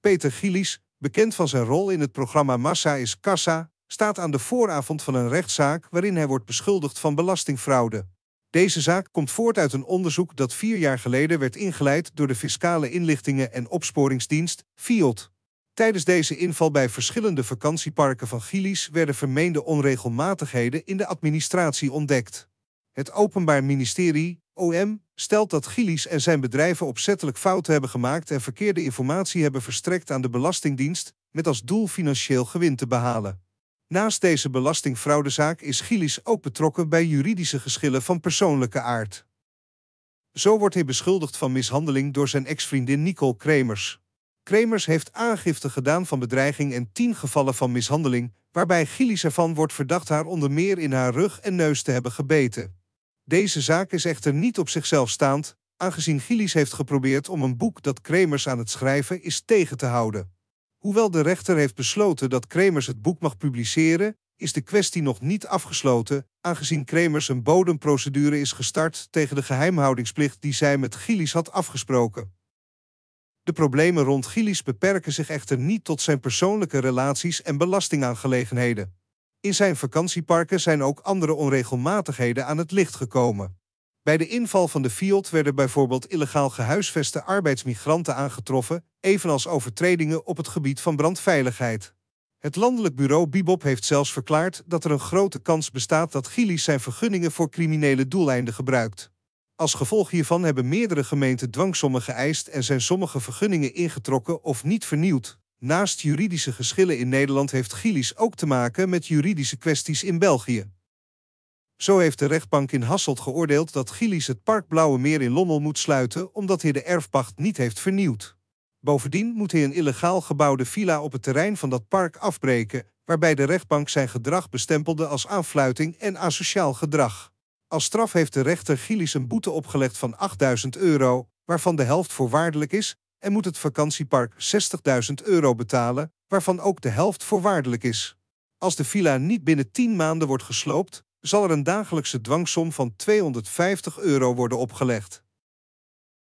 Peter Gielis, bekend van zijn rol in het programma Massa is Kassa, staat aan de vooravond van een rechtszaak waarin hij wordt beschuldigd van belastingfraude. Deze zaak komt voort uit een onderzoek dat vier jaar geleden werd ingeleid door de Fiscale Inlichtingen en Opsporingsdienst, FIOD. Tijdens deze inval bij verschillende vakantieparken van Gilis werden vermeende onregelmatigheden in de administratie ontdekt. Het Openbaar Ministerie OM stelt dat Gilis en zijn bedrijven opzettelijk fouten hebben gemaakt en verkeerde informatie hebben verstrekt aan de Belastingdienst met als doel financieel gewin te behalen. Naast deze belastingfraudezaak is Gilis ook betrokken bij juridische geschillen van persoonlijke aard. Zo wordt hij beschuldigd van mishandeling door zijn ex-vriendin Nicole Kremers. Kremers heeft aangifte gedaan van bedreiging en tien gevallen van mishandeling, waarbij Gilis ervan wordt verdacht haar onder meer in haar rug en neus te hebben gebeten. Deze zaak is echter niet op zichzelf staand, aangezien Gillies heeft geprobeerd om een boek dat Kremers aan het schrijven is tegen te houden. Hoewel de rechter heeft besloten dat Kremers het boek mag publiceren, is de kwestie nog niet afgesloten, aangezien Kremers een bodemprocedure is gestart tegen de geheimhoudingsplicht die zij met Gillies had afgesproken. De problemen rond Gillies beperken zich echter niet tot zijn persoonlijke relaties en belastingaangelegenheden. In zijn vakantieparken zijn ook andere onregelmatigheden aan het licht gekomen. Bij de inval van de Fiat werden bijvoorbeeld illegaal gehuisveste arbeidsmigranten aangetroffen, evenals overtredingen op het gebied van brandveiligheid. Het landelijk bureau Bibop heeft zelfs verklaard dat er een grote kans bestaat dat Gili's zijn vergunningen voor criminele doeleinden gebruikt. Als gevolg hiervan hebben meerdere gemeenten dwangsommen geëist en zijn sommige vergunningen ingetrokken of niet vernieuwd. Naast juridische geschillen in Nederland heeft Gilis ook te maken met juridische kwesties in België. Zo heeft de rechtbank in Hasselt geoordeeld dat Gilis het Park Blauwe Meer in Lommel moet sluiten omdat hij de erfpacht niet heeft vernieuwd. Bovendien moet hij een illegaal gebouwde villa op het terrein van dat park afbreken, waarbij de rechtbank zijn gedrag bestempelde als aanfluiting en asociaal gedrag. Als straf heeft de rechter Gilis een boete opgelegd van 8000 euro, waarvan de helft voorwaardelijk is en moet het vakantiepark 60.000 euro betalen, waarvan ook de helft voorwaardelijk is. Als de villa niet binnen 10 maanden wordt gesloopt, zal er een dagelijkse dwangsom van 250 euro worden opgelegd.